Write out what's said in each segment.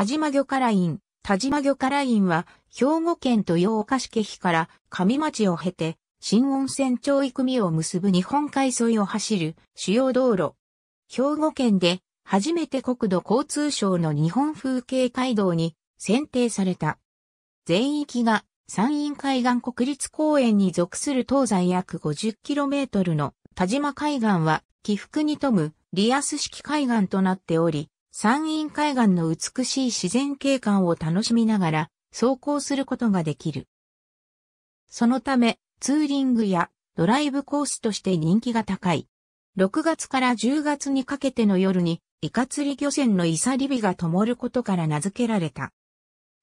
田島魚イ院。田島魚イ院は、兵庫県豊岡市家比から上町を経て、新温泉町生みを結ぶ日本海沿いを走る主要道路。兵庫県で、初めて国土交通省の日本風景街道に選定された。全域が山陰海岸国立公園に属する東西約 50km の田島海岸は起伏に富むリアス式海岸となっており、山陰海岸の美しい自然景観を楽しみながら走行することができる。そのため、ツーリングやドライブコースとして人気が高い。6月から10月にかけての夜に、イカ釣り漁船のイサリビが灯ることから名付けられた。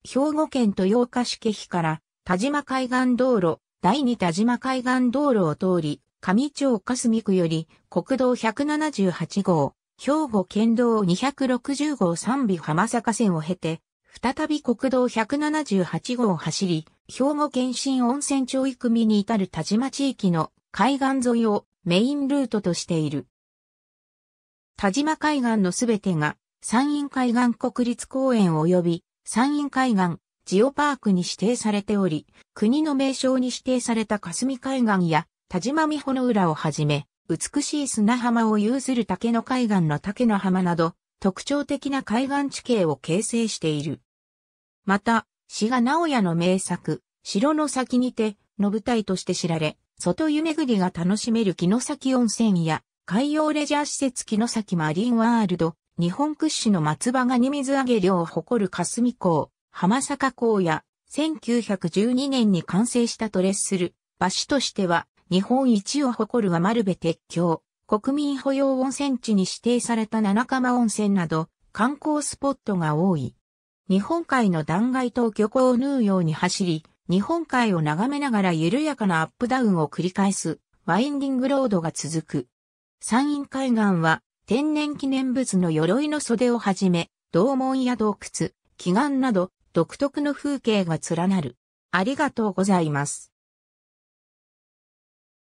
兵庫県豊岡市家比から田島海岸道路、第二田島海岸道路を通り、上町霞区より国道178号、兵庫県道260号3尾浜坂線を経て、再び国道178号を走り、兵庫県新温泉町育みに至る田島地域の海岸沿いをメインルートとしている。田島海岸のすべてが山陰海岸国立公園及び山陰海岸ジオパークに指定されており、国の名称に指定された霞海岸や田島美穂の浦をはじめ、美しい砂浜を有する竹の海岸の竹の浜など、特徴的な海岸地形を形成している。また、志賀直哉の名作、城の先にて、の舞台として知られ、外湯巡りが楽しめる木の先温泉や、海洋レジャー施設木の先マリンワールド、日本屈指の松葉ガニ水揚げ量を誇る霞港、浜坂港や、1912年に完成したトレッスル、橋としては、日本一を誇るは丸部鉄橋、国民保養温泉地に指定された七釜温泉など観光スポットが多い。日本海の断崖と漁港を縫うように走り、日本海を眺めながら緩やかなアップダウンを繰り返すワインディングロードが続く。山陰海岸は天然記念物の鎧の袖をはじめ、洞門や洞窟、奇岩など独特の風景が連なる。ありがとうございます。